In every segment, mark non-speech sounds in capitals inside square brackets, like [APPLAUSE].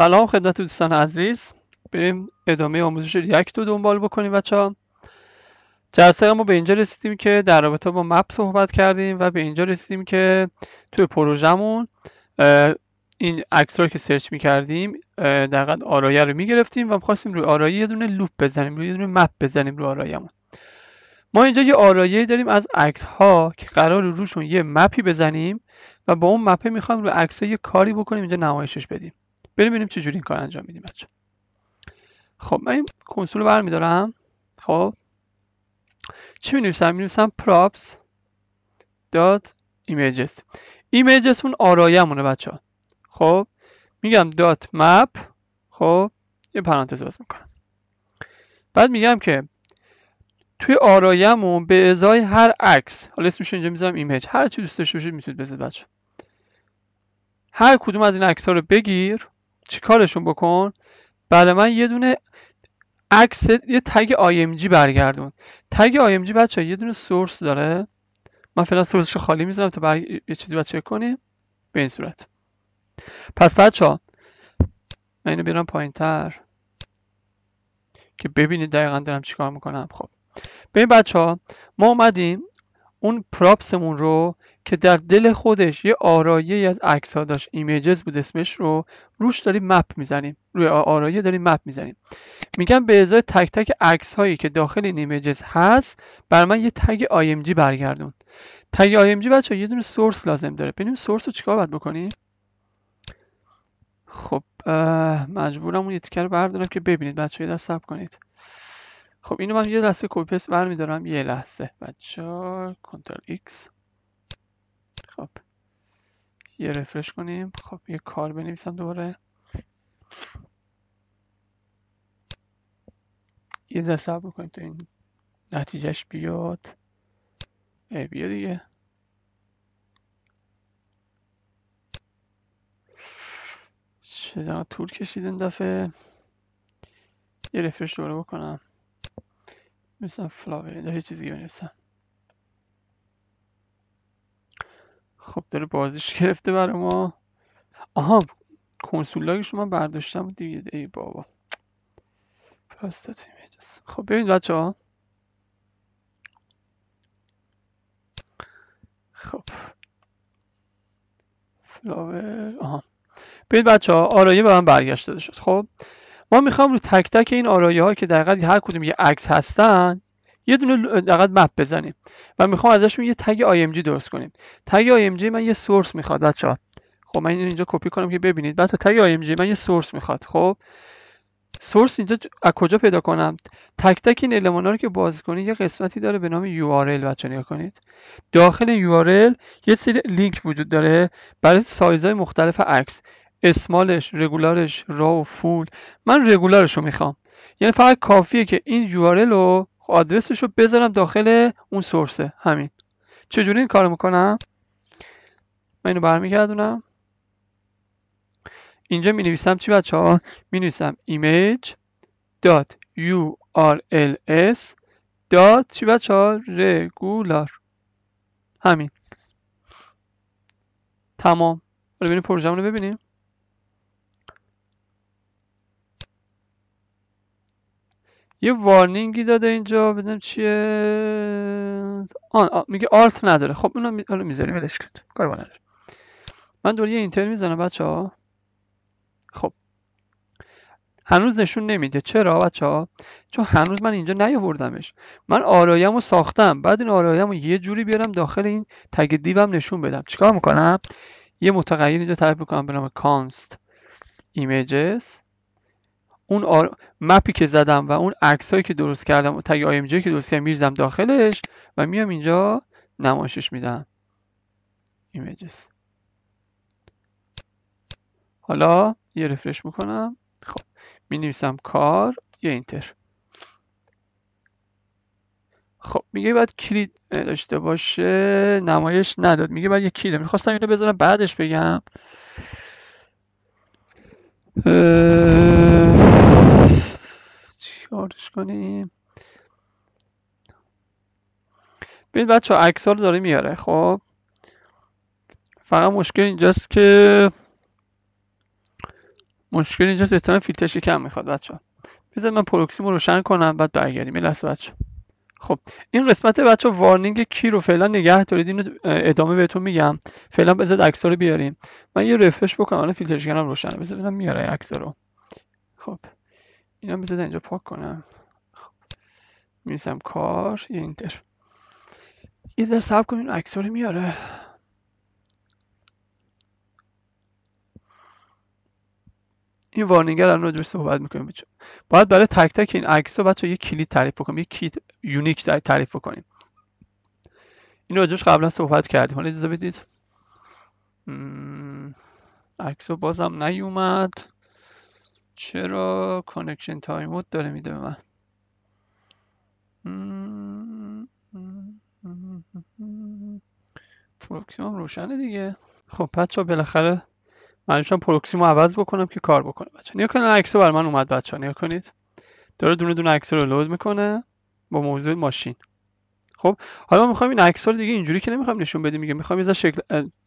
سلام خدمت دوستان عزیز بریم ادامه آموزش ریاکت رو دنبال بکنیم بچه ها جلسه ما به اینجا رسیدیم که در رابطه با مپ صحبت کردیم و به اینجا رسیدیم که توی پروژمون این عکس رو که سرچ میکردیم در آرایه رو میگرفتیم و خواستیم روی آرایه یه دونه لوپ بزنیم روی یه دونه مپ بزنیم روی آرایهمون ما اینجا یه آرایه داریم از عکس ها که قرار روشون یه مپی بزنیم و با اون مپه میخوایم روی عکس یه کاری بکنیم اینجا نمایشش بدیم بریم ببینیم چجوری این کار انجام میدیم بچه خب من این کنسول رو برمیدارم خب چی می نویسم؟ می نویسم props dot images images اون آرایمونه بچه ها خب میگم dot map خب یه پرانتز باز میکنم بعد میگم که توی آرایمون به ازای هر عکس حالا اسمش اینجا میذارم ایمیج هر چی دوست داشته باشید میتونید بذارید بچه هر کدوم از این عکس ها رو بگیر کارشون بکن بعد بله، من یه دونه عکس یه تگ جی برگردون تگ جی بچه یه دونه سورس داره من فعلا سورسش خالی میزنم تا یه چیزی باید چک کنیم به این صورت پس بچه ها من اینو بیارم پایین تر که ببینید دقیقا دارم چیکار میکنم خب ببین بچه ها ما اومدیم اون پراپسمون رو که در دل خودش یه آرایه از عکس ها داشت ایمیجز بود اسمش رو روش داریم مپ میزنیم روی آرایه داریم مپ میزنیم میگم به ازای تک تک عکس هایی که داخل این ایمیجز هست بر من یه تگ IMG برگردون تگ IMG بچه یه دونه سورس لازم داره ببینیم سورس رو چیکار باید بکنیم خب مجبورم اون یه رو بردارم که ببینید بچه یه دست کنید خب اینو من یه لحظه کپی برمی دارم یه لحظه بچه کنترل ایکس خب یه رفرش کنیم خب یه کار بنویسم دوباره یه ذره صبر کنیم تا این نتیجهش بیاد ای بیا دیگه چه زمان طول کشید این دفعه یه رفرش دوباره بکنم نیستم فلاوری هیچ چیزی بنویسم خب داره بازیش [LAUGHS] گرفته برای ما آها کنسول شما برداشتم و دیگه ای بابا پرستاتی ایمیجز خب ببینید بچه ها خب فلاور آها ببینید بچه ها آرایه به من برگشت داده شد خب ما میخوام رو تک تک این آرایه ها که در هر کدوم یه عکس هستن یه دونه فقط مپ بزنیم و میخوام ازشون یه تگ IMG درست کنیم تگ IMG من یه سورس میخواد بچه‌ها خب من اینجا کپی کنم که ببینید بعد تگ IMG من یه سورس میخواد خب سورس اینجا از کجا پیدا کنم تک تک این المان رو که باز کنید یه قسمتی داره به نام URL بچه نگاه کنید داخل URL یه سری لینک وجود داره برای سایزهای مختلف عکس اسمالش رگولارش را و فول من رگولارش رو میخوام یعنی فقط کافیه که این یورل رو خب، آدرسش رو بذارم داخل اون سورسه همین چجوری این کار میکنم من اینو برمیگردونم اینجا می نویسم چی بچه ها می نویسم image چی بچه ها regular همین تمام حالا ببینیم پروژه رو ببینیم یه وارنینگی داده اینجا ببینم چیه میگه آرت نداره خب اونو می... میذاریم ولش کن کار با نداره من دور یه اینتر میزنم بچه ها خب هنوز نشون نمیده چرا بچه ها چون هنوز من اینجا نیاوردمش من آرایم رو ساختم بعد این آرایم رو یه جوری بیارم داخل این تگ دیوم نشون بدم چیکار میکنم یه متغیر اینجا تعریف میکنم به نام کانست ایمیجز اون آر... مپی که زدم و اون عکس هایی که درست کردم و تگ آی که درست کردم داخلش و میام اینجا نمایشش میدم ایمیجز حالا یه رفرش میکنم خب می نویسم کار یا اینتر خب میگه باید کلید داشته باشه نمایش نداد میگه باید یه کلید میخواستم اینو بذارم بعدش بگم چیکارش کنیم ببین بچه ها رو داره میاره خب فقط مشکل اینجاست که مشکل اینجاست احتمال فیلترش کم میخواد بچه ها بذار من پروکسیم رو روشن کنم بعد برگردیم این لحظه بچه خب این قسمت بچه وارنینگ کی رو فعلا نگه دارید اینو ادامه بهتون میگم فعلا بذارید عکس رو بیاریم من یه رفرش بکنم الان فیلترش کنم روشن بذار ببینم میاره عکس رو خب اینا بذار اینجا پاک کنم خب. میرسم کار یا اینتر یه ذره کنیم این اکس رو میاره این وارنگر الان رو صحبت میکنیم بچه باید برای تک تک این عکس ها بچه یه کلید تعریف بکنیم یه کلید یونیک تعریف بکنیم این جوش قبلا صحبت کردیم حالا اجازه بدید عکس بازم نیومد چرا کانکشن تایم مود داره میده به من پروکسیم هم روشنه دیگه خب بچه بالاخره من پروکسی رو عوض بکنم که کار بکنه بچه نیا کنید عکس بر من اومد بچه نیا کنید داره دونه دونه عکس رو لود میکنه با موضوع ماشین خب حالا ما این عکس ها دیگه اینجوری که نمیخوایم نشون بدیم میگه میخوایم یه شکل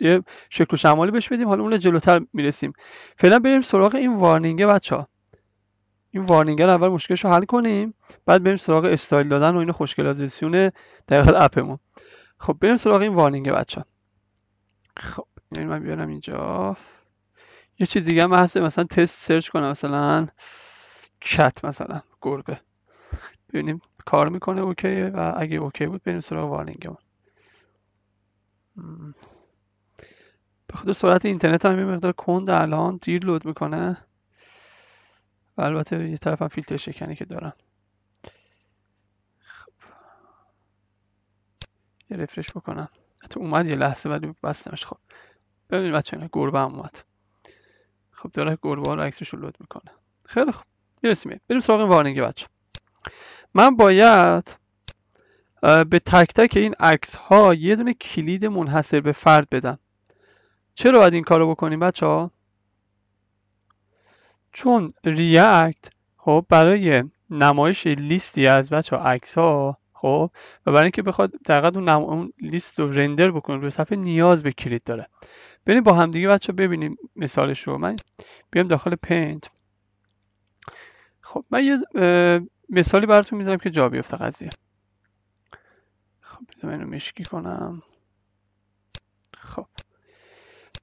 یه شکل شمالی بهش بدیم حالا اون جلوتر میرسیم فعلا بریم سراغ این وارنینگ بچه این وارنینگ رو اول مشکلش رو حل کنیم بعد بریم سراغ استایل دادن و این خوشگلازیسیون در اپمون خب بریم سراغ این وارنینگ بچه خب یعنی من بیارم اینجا یه چیز دیگه هم هست مثلا تست سرچ کنم مثلا کت مثلا گربه ببینیم کار میکنه اوکی و اگه اوکی بود بریم سراغ وارنینگمون به خود سرعت اینترنت هم یه مقدار کند الان دیر لود میکنه و البته یه طرف هم فیلتر شکنی که دارم خب. یه رفرش بکنم حتی اومد یه لحظه ولی بستمش خب ببینید بچه اینا گربه هم اومد خب داره گربه ها رو عکسش رو لود میکنه خیلی خب میرسیم بریم سراغ وارنینگ بچه من باید به تک تک این عکس ها یه دونه کلید منحصر به فرد بدم چرا باید این کارو بکنیم بچه ها؟ چون ریاکت خب برای نمایش لیستی از بچه ها عکس ها خب و برای اینکه بخواد دقیقا اون, اون لیست رو رندر بکنه روی صفحه نیاز به کلید داره بریم با همدیگه بچه ببینیم مثالش رو من بیام داخل پینت خب من یه مثالی براتون میزنم که جا بیفته قضیه خب بذار اینو مشکی کنم خب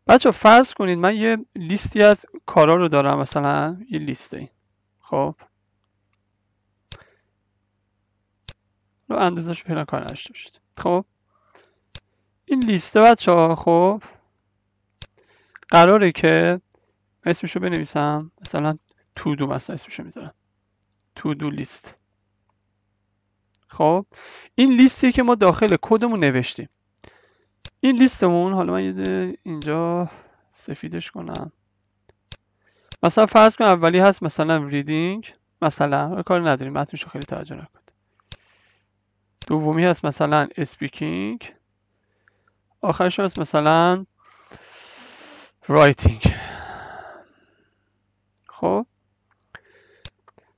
بچه فرض کنید من یه لیستی از کارا رو دارم مثلا یه لیست این خب رو اندازش پیدا کار نداشته خب این لیسته بچه ها خب قراره که اسمش رو بنویسم مثلا تودو مثلا اسمش میذارم تو دو لیست خب این لیستی که ما داخل کدمون نوشتیم این لیستمون حالا من اینجا سفیدش کنم مثلا فرض کن اولی هست مثلا ریدینگ مثلا کار نداریم متنش خیلی توجه نکنید دومی هست مثلا اسپیکینگ آخرش هست مثلا رایتینگ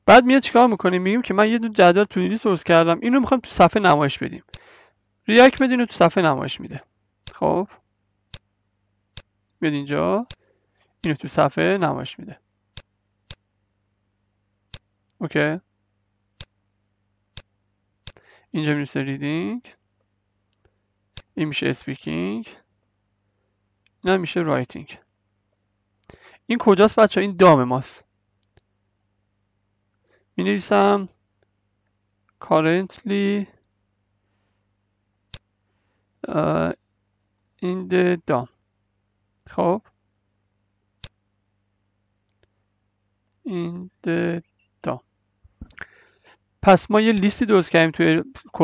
بعد میاد چیکار میکنیم میگیم که من یه دو جدول تو لیست کردم اینو میخوام تو صفحه نمایش بدیم ریاکت بدین تو صفحه نمایش میده خب میاد اینجا اینو تو صفحه نمایش میده اوکی اینجا میرسه ریدینگ این میشه اسپیکینگ نه میشه رایتینگ این کجاست بچه این دام ماست می نویسم currently این uh, the DOM خب این the پس ما یه لیستی درست کردیم توی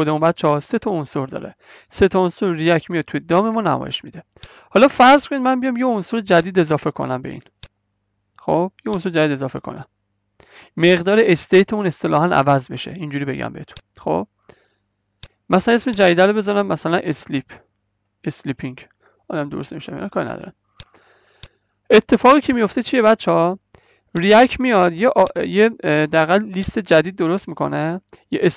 اون بچه ها سه تا عنصر داره سه تا عنصر ریاک میاد توی دام ما نمایش میده حالا فرض کنید من بیام یه عنصر جدید اضافه کنم به این خب یه عنصر جدید اضافه کنم مقدار استیت اون اصطلاحا عوض بشه اینجوری بگم بهتون خب مثلا اسم جدید رو بذارم مثلا اسلیپ اسلیپینگ آدم درست نمیشه اینا کاری ندارن اتفاقی که میفته چیه بچه ها ریاک میاد یه یه دقل لیست جدید درست میکنه یه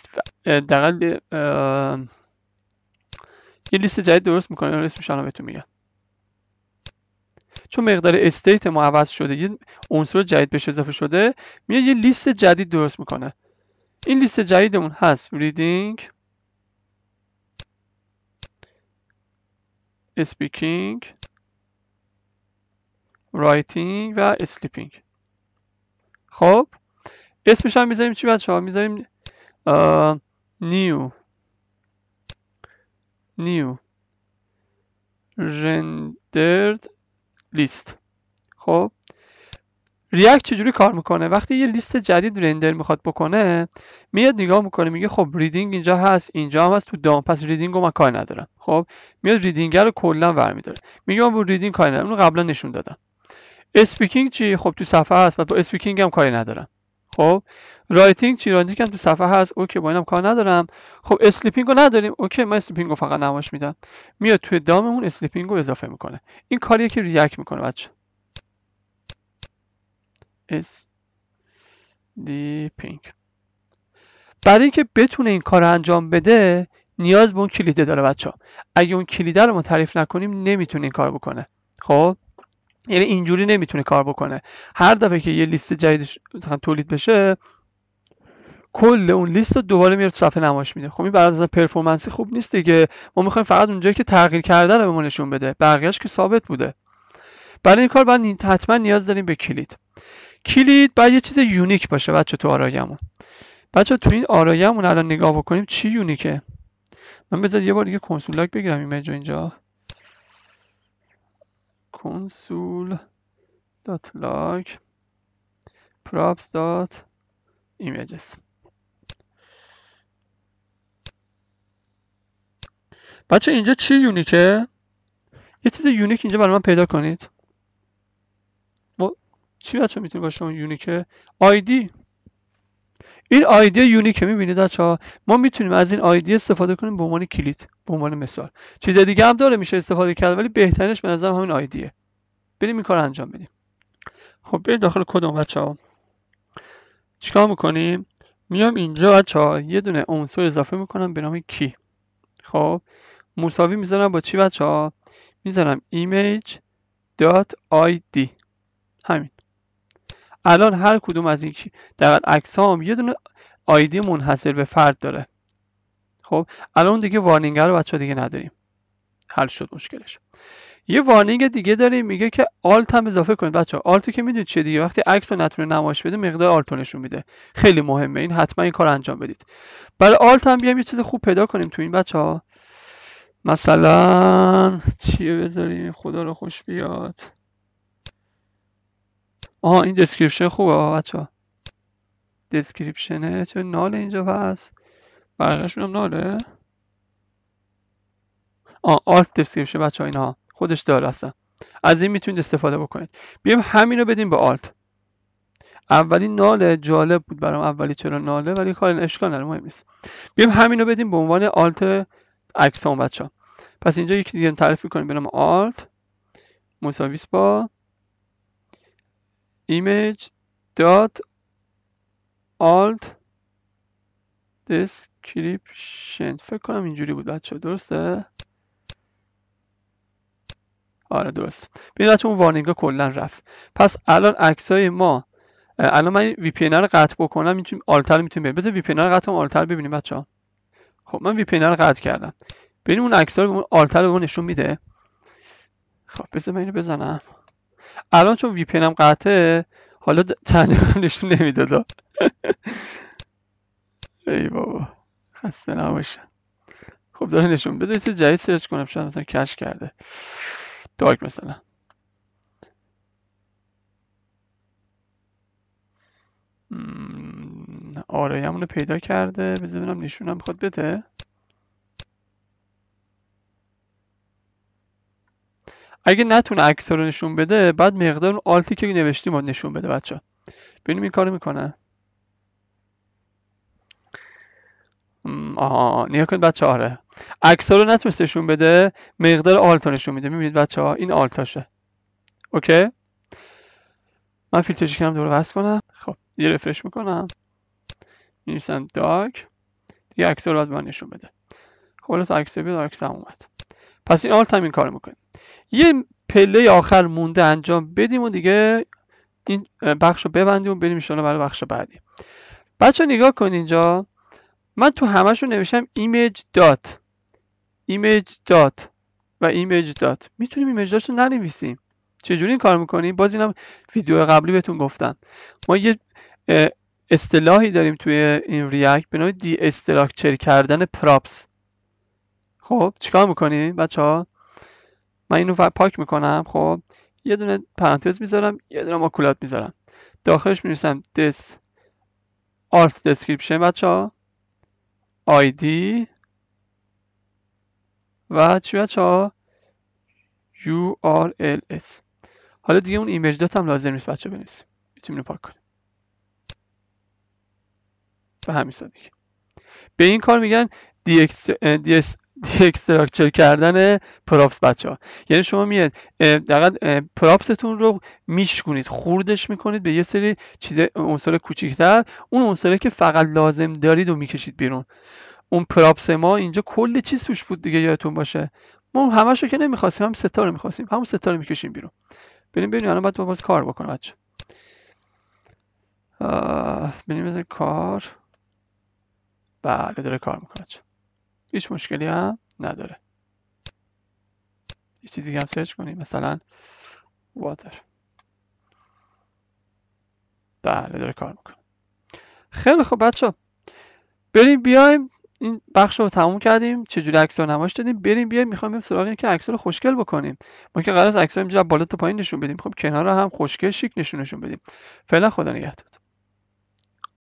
یه لیست جدید درست میکنه اسمش الان بهتون میگم چون مقدار استیت ما عوض شده یه عنصر جدید بهش اضافه شده میاد یه لیست جدید درست میکنه این لیست جدیدمون هست ریدینگ اسپیکینگ رایتینگ و اسلیپینگ خب اسمش هم میذاریم چی بچه ها میذاریم نیو نیو rendered لیست خب ریاکت چجوری کار میکنه وقتی یه لیست جدید رندر میخواد بکنه میاد نگاه میکنه میگه خب ریدینگ اینجا هست اینجا هم هست تو دام پس ریدینگ رو من کار ندارم خب میاد ریدینگ رو کلا برمیداره میگه من با ریدینگ کاری ندارم اونو قبلا نشون دادم اسپیکینگ چی خب تو صفحه هست و با اسپیکینگ هم کاری ندارم خب رایتینگ چی رایتینگ هم تو صفحه هست اوکی با اینم کار ندارم خب اسلیپینگ رو نداریم اوکی من اسلیپینگ رو فقط نمایش میدم میاد توی داممون اسلیپینگ رو اضافه میکنه این کاریه که ریاکت میکنه بچه اسلیپینگ برای اینکه بتونه این کار انجام بده نیاز به اون کلیده داره بچه ها. اگه اون کلیده رو ما تعریف نکنیم نمیتونه این کار بکنه خب یعنی اینجوری نمیتونه کار بکنه هر دفعه که یه لیست جدید تولید بشه کل اون لیست رو دوباره میاد صفحه نمایش میده خب این برای از پرفورمنسی خوب نیست دیگه ما میخوایم فقط اونجایی که تغییر کرده رو به ما نشون بده بقیهش که ثابت بوده برای این کار بعد حتما نیاز داریم به کلید کلید باید یه چیز یونیک باشه بچه تو آرایمون بچه تو این آرایمون الان نگاه بکنیم چی یونیکه من بذار یه بار دیگه کنسول لاک بگیرم ایمیج اینجا کنسول دات لاک پراپس دات ایمیجز بچه اینجا چی یونیکه؟ یه چیز یونیک اینجا برای من پیدا کنید ما چی بچه میتونی باشه اون یونیکه؟ آیدی این آیدی یونیکه میبینید بچه ها ما میتونیم از این آیدی استفاده کنیم به عنوان کلید به عنوان مثال چیز دیگه هم داره میشه استفاده کرد ولی بهترینش به نظرم همین آیدیه بریم این کار انجام بدیم خب بریم داخل کدوم بچه ها چیکار میکنیم میام اینجا بچه ها یه دونه عنصر اضافه میکنم به نام کی خب مساوی میذارم با چی بچه ها میذارم image.id همین الان هر کدوم از این در هم یه دونه آیدی منحصر به فرد داره خب الان دیگه وارنینگ رو بچه دیگه نداریم حل شد مشکلش یه وارنینگ دیگه داریم میگه که آلت هم اضافه کنید بچه آلتو که میدونید چه دیگه وقتی عکس رو نتونه نمایش بده مقدار آلت نشون میده خیلی مهمه این حتما این کار انجام بدید برای آلت هم بیام یه چیز خوب پیدا کنیم تو این بچه ها مثلا چیه بذاریم خدا رو خوش بیاد آها این دسکریپشن خوبه بچه ها دسکریپشنه چه ناله اینجا هست برقشون ناله آه آرت دسکریپشن بچه ها اینها خودش داره هستن از این میتونید استفاده بکنید بیایم همین رو بدیم به آلت اولی ناله جالب بود برام اولی چرا ناله ولی کار اشکال نداره مهم نیست بیایم همین رو بدیم به عنوان آلت عکس اون بچه ها پس اینجا یکی دیگه تعریف میکنیم به نام alt مساویس با image dot alt description فکر کنم اینجوری بود بچه درسته آره درست ببین بچه اون وارنینگ ها کلن رفت پس الان های ما الان من وی پی رو قطع بکنم میتونیم آلتر میتونیم ببینیم بذار وی پی رو قطع آلتر ببینیم بچه ها خب من وی رو قطع کردم ببینیم اون عکس‌ها رو اون آلتر رو نشون میده خب بذار من اینو بزنم الان چون وی پی هم قطعه حالا چند نشون نمیداد [LAUGHS] ای بابا خسته نباشه خب داره نشون بده چه جدید سرچ کنم شاید مثلا کش کرده داک مثلا آرایمون رو پیدا کرده بذار ببینم نشونم خود بده اگه نتونه عکس رو نشون بده بعد مقدار اون آلتی که نوشتیم رو نشون بده بچه ببینیم این کارو میکنه آها نیا کنید بچه آره عکس رو نتونست نشون بده مقدار آلت نشون میده میبینید بچه ها این آلتاشه اوکی من فیلترش کنم دور بست کنم خب یه رفرش میکنم میرسم داک دیگه عکس رو نشون بده خلاص خب، عکس بیاد عکس هم اومد پس این آلت هم این کار میکنه یه پله آخر مونده انجام بدیم و دیگه این بخش رو ببندیم و بریم رو برای بخش بعدی بچه نگاه کن اینجا من تو رو نوشتم ایمیج دات ایمیج دات و ایمیج دات میتونیم ایمیج دات رو ننویسیم چجوری این کار میکنیم باز هم ویدیو قبلی بهتون گفتم ما یه اصطلاحی داریم توی این ریاکت به نام دی استراکچر کردن پراپس خب چیکار میکنیم بچه ها من اینو پاک میکنم خب یه دونه پرانتز میذارم یه دونه ماکولات میذارم داخلش مینویسم دس آرت دسکریپشن بچه ها آیدی و چی بچه ها اس حالا دیگه اون ایمیج دات هم لازم نیست بچه بنویسیم میتونیم پاک کنیم به همین سادگی به این کار میگن دی, اکس... دی, کردن پراپس بچه ها یعنی شما میاد دقیقا پراپستون رو میشکونید خوردش میکنید به یه سری چیز عنصر کوچیکتر اون عنصره که فقط لازم دارید و میکشید بیرون اون پراپس ما اینجا کل چیز سوش بود دیگه یادتون باشه ما همش که نمیخواستیم هم ستاره میخواستیم همون ستاره میکشیم بیرون بریم ببینیم الان باید باز کار بکنه بچه بریم کار بله داره کار میکنه هیچ مشکلی هم نداره یه چیزی هم سرچ کنیم مثلا واتر بله داره کار میکنه خیلی خب بچه بریم بیایم این بخش رو تموم کردیم چجوری عکس رو نمایش دادیم بریم بیایم میخوایم بریم سراغ که عکس رو خوشگل بکنیم ما که قرار است عکس رو اینجا بالا تا پایین نشون بدیم خب کنار رو هم خوشگل شیک نشونشون بدیم فعلا خدا نگهدار